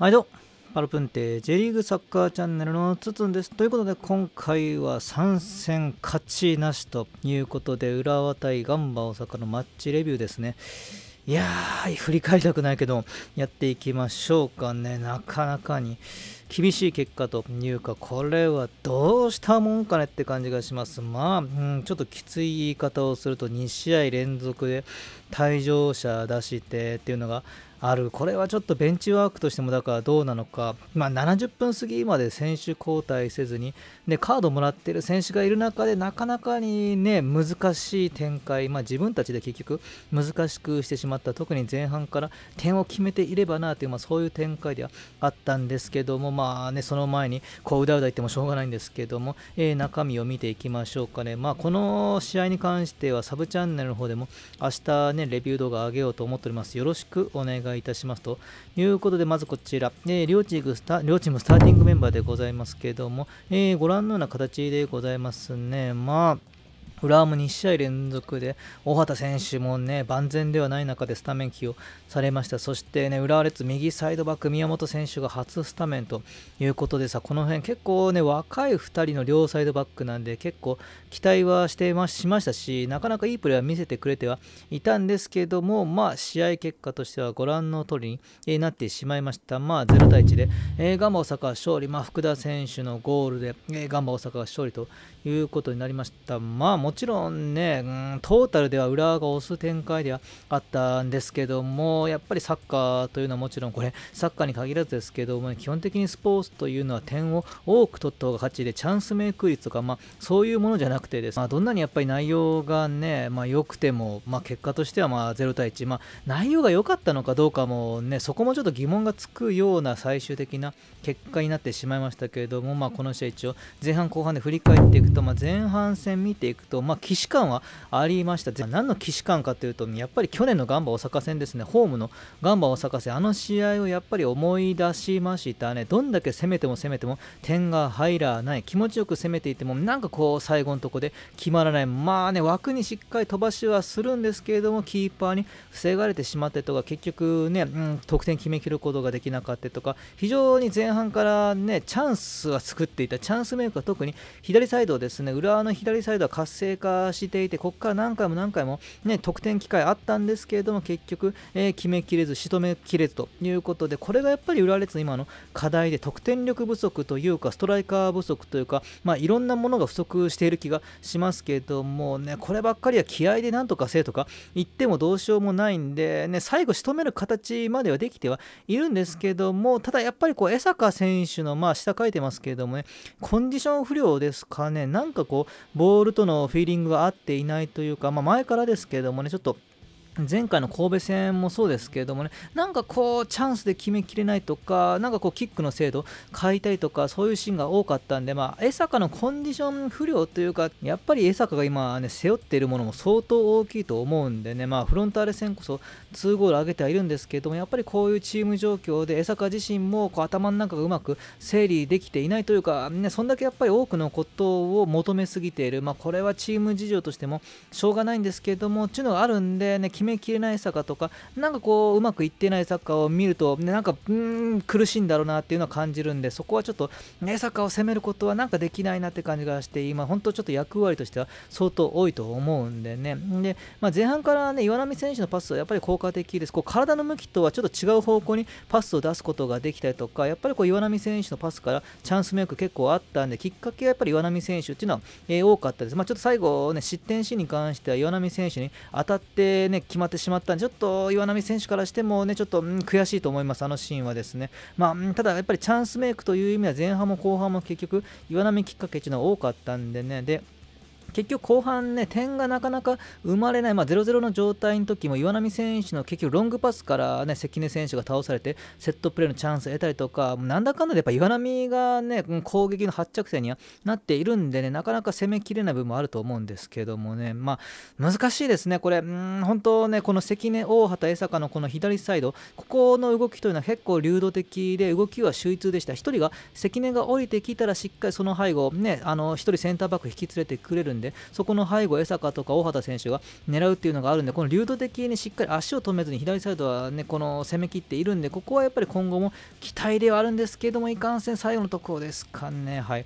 毎度パルプンテ J リーグサッカーチャンネルのつつんです。ということで今回は3戦勝ちなしということで浦和対ガンバ大阪のマッチレビューですね。いやー、振り返りたくないけど、やっていきましょうかね。なかなかに厳しい結果というか、これはどうしたもんかねって感じがします。まあ、うん、ちょっときつい言い方をすると、2試合連続で退場者出してっていうのが、あるこれはちょっとベンチワークとしてもだからどうなのか、まあ、70分過ぎまで選手交代せずにでカードもらってる選手がいる中でなかなかに、ね、難しい展開、まあ、自分たちで結局難しくしてしまった特に前半から点を決めていればなという、まあ、そういう展開ではあったんですけども、まあね、その前にこううだうだ言ってもしょうがないんですけども、えー、中身を見ていきましょうかね、まあ、この試合に関してはサブチャンネルの方でも明日、ね、レビュー動画上げようと思っております。よろしくお願いいたしますということで、まずこちら、えー、両チームスタ両チームスターティングメンバーでございますけども、えー、ご覧のような形でございますね。まあ浦和も2試合連続で大畑選手もね万全ではない中でスタメン起用されましたそしてね浦和レッズ右サイドバック宮本選手が初スタメンということでさこの辺結構ね若い2人の両サイドバックなんで結構期待はしてましましたしなかなかいいプレーは見せてくれてはいたんですけどもまあ試合結果としてはご覧の通りになってしまいましたまあ0対1で、えー、ガンバ大阪勝利まあ、福田選手のゴールで、えー、ガンバ大阪が勝利ということになりましたまあちろんね、うん、トータルでは浦和が押す展開ではあったんですけども、やっぱりサッカーというのはもちろんこれ、サッカーに限らずですけども、基本的にスポーツというのは点を多く取った方が勝ちで、チャンスメイク率とか、まあ、そういうものじゃなくてです、まあ、どんなにやっぱり内容がね、まあ、良くても、まあ、結果としてはまあ0対1、まあ、内容が良かったのかどうかもね、そこもちょっと疑問がつくような最終的な結果になってしまいましたけれども、まあ、この試合一応、前半後半で振り返っていくと、まあ、前半戦見ていくと、と、まあ、既視感はありました何の既視感かというとやっぱり去年のガンバ大阪戦ですねホームのガンバ大阪戦あの試合をやっぱり思い出しましたねどんだけ攻めても攻めても点が入らない気持ちよく攻めていてもなんかこう最後のとこで決まらないまあね枠にしっかり飛ばしはするんですけれどもキーパーに防がれてしまってとか結局ね、うん、得点決めきることができなかったとか非常に前半からねチャンスは作っていたチャンスメイクは特に左サイドですね浦和の左サイドは活性成化していて、ここから何回も何回も、ね、得点機会あったんですけれども、結局、えー、決めきれず、仕留めきれずということで、これがやっぱり浦和レッズの今の課題で、得点力不足というか、ストライカー不足というか、まあ、いろんなものが不足している気がしますけれども、ね、こればっかりは気合でなんとかせえとか言ってもどうしようもないんで、ね、最後、仕留める形まではできてはいるんですけども、ただやっぱりこう江坂選手の、まあ、下書いてますけれどもね、コンディション不良ですかね、なんかこう、ボールとのフィーリングが合っていないというか、まあ、前からですけれどもね、ちょっと前回の神戸戦もそうですけれどもね、なんかこう、チャンスで決めきれないとか、なんかこう、キックの精度変えたりとか、そういうシーンが多かったんで、まあ、江坂のコンディション不良というか、やっぱり江坂が今ね、背負っているものも相当大きいと思うんでね、まあ、フロンターレ戦こそ2ゴール上げてはいるんですけれども、やっぱりこういうチーム状況で、江坂自身もこう頭の中がうまく整理できていないというか、ね、そんだけやっぱり多くのことを求めすぎている、まあ、これはチーム事情としてもしょうがないんですけれども、っていうのがあるんでね、決めきれないサッカーとかなんかこううまくいってないサッカーを見ると、ね、なんかうん苦しいんだろうなっていうのは感じるんでそこはちょっと、ね、サッカーを攻めることはなんかできないなって感じがして今本当ちょっと役割としては相当多いと思うんでねで、まあ、前半から、ね、岩波選手のパスはやっぱり効果的ですこう体の向きとはちょっと違う方向にパスを出すことができたりとかやっぱりこう岩波選手のパスからチャンスメイク結構あったんできっかけはやっぱり岩波選手っていうのは、えー、多かったです、まあ、ちょっと最後、ね、失点シーンに関しては岩波選手に当たって、ね、決まってしまったんで、ちょっと岩波選手からしてもね、ちょっと、悔しいと思います、あのシーンはですね。まあ、ただやっぱりチャンスメイクという意味は前半も後半も結局、岩波きっかけというのは多かったんでね、で結局後半ね点がなかなか生まれない、まあ、0-0の状態の時も岩波選手の結局ロングパスからね関根選手が倒されてセットプレーのチャンスを得たりとかなんだかんだでやっぱ岩波がね攻撃の発着点にはなっているんでねなかなか攻めきれない部分もあると思うんですけどもねまあ難しいですねこれうん本当ねこの関根大畑江坂のこの左サイドここの動きというのは結構流動的で動きは秀逸でした1人が関根が降りてきたらしっかりその背後ねあの1人センターバック引き連れてくれるんでで、そこの背後、江坂とか大畑選手が狙うっていうのがあるんで、この流動的にしっかり足を止めずに左サイドは、ね、この攻めきっているんで、ここはやっぱり今後も期待ではあるんですけども、いかんせん最後のところですかね。はい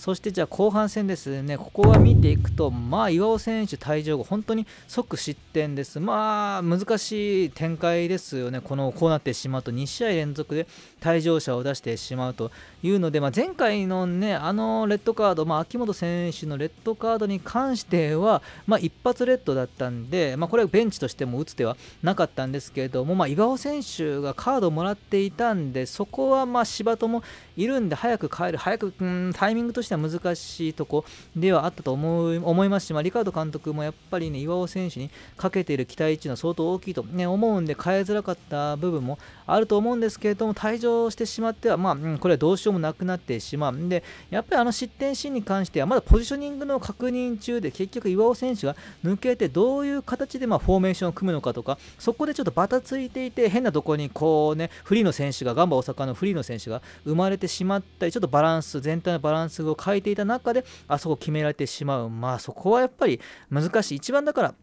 そしてじゃあ後半戦ですね、ここは見ていくと、まあ、岩尾選手退場後、本当に即失点です、まあ、難しい展開ですよね、このこうなってしまうと、2試合連続で退場者を出してしまうというので、まあ、前回のね、あのレッドカード、まあ、秋元選手のレッドカードに関しては、まあ、一発レッドだったんで、まあ、これはベンチとしても打つ手はなかったんですけれども、まあ、岩尾選手がカードをもらっていたんで、そこはまあ芝ともいるんで、早く帰る、早く、うん、タイミングとしてしては難しいとこではあったと思う思いますし、まあ、リカード監督もやっぱり、ね、岩尾選手にかけている期待値の相当大きいと、ね、思うんで変えづらかった部分もあると思うんですけれども退場してしまっては、まあ、うん、これはどうしようもなくなってしまうんでやっぱりあの失点シーンに関してはまだポジショニングの確認中で結局岩尾選手が抜けてどういう形でまフォーメーションを組むのかとかそこでちょっとばたついていて変なところにこうねフリーの選手がガンバ大阪のフリーの選手が生まれてしまったりちょっとバランス全体のバランスを変えていた中であそこ決められてしまうまあそこはやっぱり難しい一番だから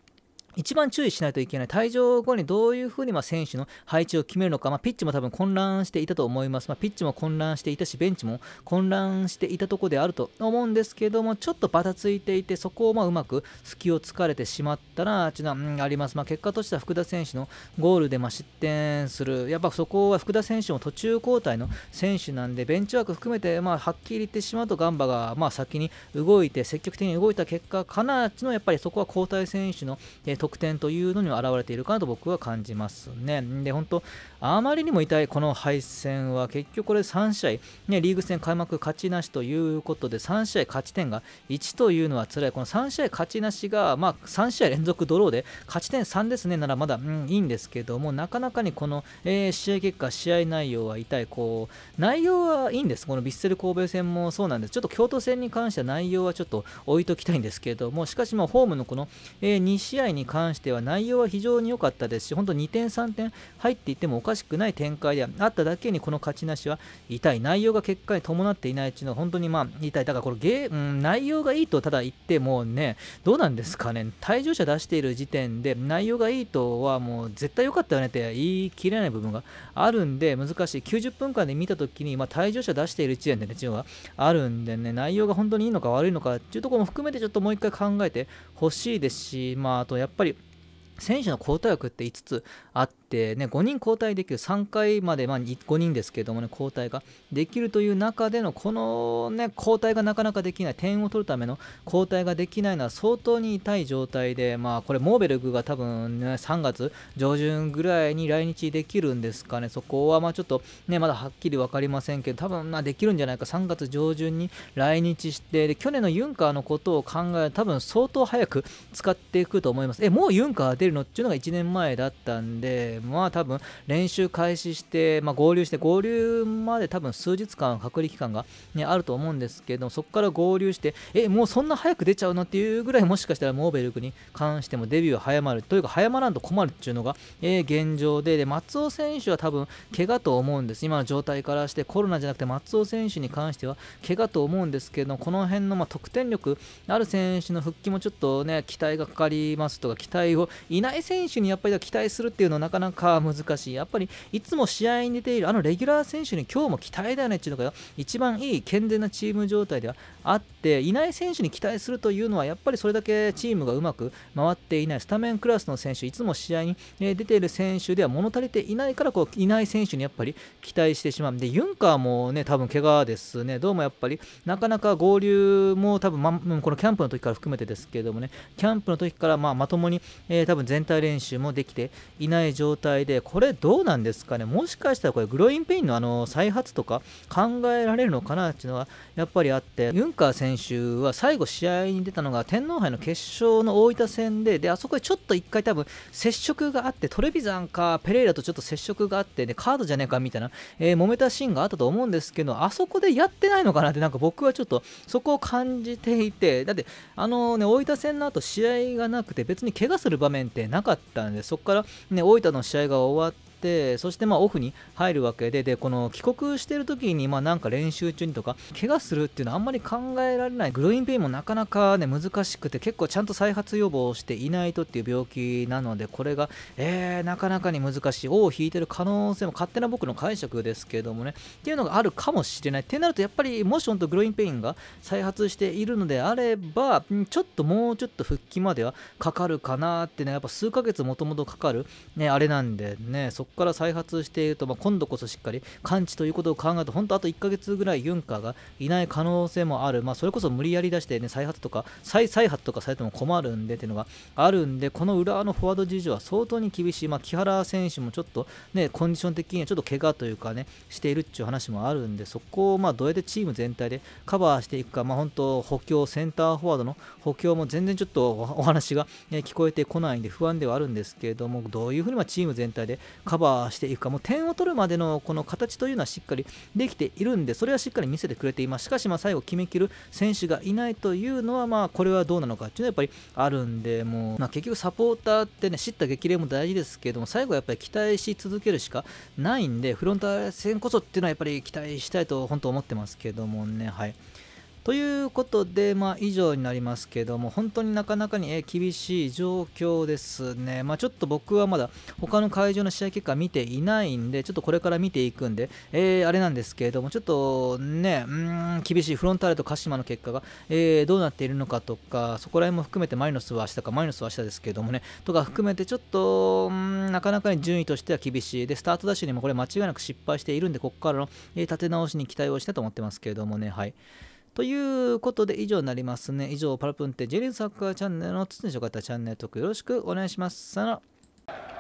一番注意しないといけない、退場後にどういうふうにま選手の配置を決めるのか、まあ、ピッチも多分混乱していたと思います、まあ、ピッチも混乱していたし、ベンチも混乱していたところであると思うんですけども、ちょっとばたついていて、そこをまうまく隙を突かれてしまったら、ちょっと、うん、あります、まあ、結果としては福田選手のゴールでま失点する、やっぱそこは福田選手も途中交代の選手なんで、ベンチワーク含めて、まはっきり言ってしまうと、ガンバがま先に動いて、積極的に動いた結果、かなちのやっぱりそこは交代選手の、得得点というのにも表れているかなと僕は感じますね。で、本当、あまりにも痛いこの敗戦は結局これ3試合、ね、リーグ戦開幕勝ちなしということで、3試合勝ち点が1というのは辛い、この3試合勝ちなしが、まあ、3試合連続ドローで勝ち点3ですねならまだ、うん、いいんですけども、なかなかにこの、えー、試合結果、試合内容は痛い、こう内容はいいんです、このヴィッセル神戸戦もそうなんです、ちょっと京都戦に関しては内容はちょっと置いときたいんですけども、しかし、まあ、ホームのこの、えー、2試合に関関しては内容は非常に良かったですし、本当2点、3点入っていってもおかしくない展開ではあっただけに、この勝ちなしは痛い、内容が結果に伴っていないうちいうのは本当にまあ痛い、だからこれゲー、うん、内容がいいとただ言ってもね、どうなんですかね、退場者出している時点で内容がいいとはもう絶対良かったよねって言い切れない部分があるんで、難しい、90分間で見たときに、まあ、退場者出している時点でね、一応はあるんでね、内容が本当にいいのか悪いのかっていうところも含めて、ちょっともう一回考えてほしいですし、まあ、あとやっぱり選手の交代枠って5つあっ、ね、5人交代できる3回まで、まあ、5人ですけども、ね、交代ができるという中でのこの、ね、交代がなかなかできない点を取るための交代ができないのは相当に痛い状態で、まあ、これモーベルグが多分、ね、3月上旬ぐらいに来日できるんですかねそこはまちょっと、ね、まだはっきり分かりませんけど多分、まできるんじゃないか3月上旬に来日してで去年のユンカーのことを考え多分相当早く使っていくと思います。えもうユンカー出るのっていうのが1年前だったんでまあ多分練習開始して、まあ、合流して、合流まで多分数日間、隔離期間が、ね、あると思うんですけど、そこから合流して、え、もうそんな早く出ちゃうのっていうぐらい、もしかしたらモーベルクに関してもデビューは早まる、というか早まらんと困るっていうのが、えー、現状で、で、松尾選手は多分怪我と思うんです。今の状態からして、コロナじゃなくて松尾選手に関しては怪我と思うんですけど、この辺のま得点力ある選手の復帰もちょっとね、期待がかかりますとか、期待をいない選手にやっぱり期待するっていうのはなかなかなか難しい。やっぱりいつも試合に出ているあのレギュラー選手に今日も期待だよねっていうのが一番いい健全なチーム状態ではあっていない選手に期待するというのはやっぱりそれだけチームがうまく回っていないスタメンクラスの選手いつも試合に出ている選手では物足りていないからこういない選手にやっぱり期待してしまうでユンカーもね多分怪我ですねどうもやっぱりなかなか合流も多分、ま、このキャンプの時から含めてですけれどもねキャンプの時からまあまともに、えー、多分全体練習もできていない状状態で、これどうなんですかね、もしかしたらこれ、グロインペインのあの再発とか考えられるのかなっていうのはやっぱりあって、ユンカー選手は最後、試合に出たのが天皇杯の決勝の大分戦で、であそこでちょっと1回、多分接触があって、トレビザンかペレイラとちょっと接触があって、でカードじゃねえかみたいな、えー、揉めたシーンがあったと思うんですけど、あそこでやってないのかなって、なんか僕はちょっとそこを感じていて、だって、あのね、大分戦の後試合がなくて、別に怪我する場面ってなかったんで、そこから、ね、大分の試合が終わっってそしてまあオフに入るわけででこの帰国してる時にまあなんか練習中にとか怪我するっていうのはあんまり考えられないグロインペインもなかなかね難しくて結構ちゃんと再発予防していないとっていう病気なのでこれがえー、なかなかに難しい王を引いてる可能性も勝手な僕の解釈ですけどもねっていうのがあるかもしれないってなるとやっぱりもし本当グロインペインが再発しているのであればちょっともうちょっと復帰まではかかるかなってねやっぱ数ヶ月もともとかかるねあれなんでねそこから再発していると、まあ、今度こそしっかり完治ということを考えると、本当あと1ヶ月ぐらいユンカーがいない可能性もある、まあ、それこそ無理やり出して、ね、再発とか再再発とかされても困るんでっていうのがあるんで、この裏のフォワード事情は相当に厳しい、まあ、木原選手もちょっと、ね、コンディション的にはちょっと怪我というかね、しているっていう話もあるんで、そこをまあどうやってチーム全体でカバーしていくか、まあ、本当、補強、センターフォワードの補強も全然ちょっとお話が、ね、聞こえてこないんで、不安ではあるんですけれども、どういうふうにまチーム全体でカバーカバーしていくかもう点を取るまでのこの形というのはしっかりできているんでそれはしっかり見せてくれていますしかしま最後決めきる選手がいないというのはまあこれはどうなのかっていうのはやっぱりあるんでもう、まあ、結局サポーターってねった激励も大事ですけども最後はやっぱり期待し続けるしかないんでフロンター戦こそっていうのはやっぱり期待したいと本当思ってますけどもねはい。ということで、まあ、以上になりますけども、本当になかなかにえ厳しい状況ですね。まあ、ちょっと僕はまだ他の会場の試合結果見ていないんで、ちょっとこれから見ていくんで、えー、あれなんですけれども、ちょっとね、うん、厳しいフロンターレと鹿島の結果が、えー、どうなっているのかとか、そこら辺も含めてマイナスは明日か、マイナスは明日ですけどもね、とか含めて、ちょっと、うん、なかなかに順位としては厳しい。で、スタートダッシュにもこれ間違いなく失敗しているんで、ここからの、え立て直しに期待をしたと思ってますけれどもね、はい。ということで以上になりますね。以上、パラプンテジェリーサッカーチャンネルの筒にしよかったチャンネル登録よろしくお願いします。さよなら。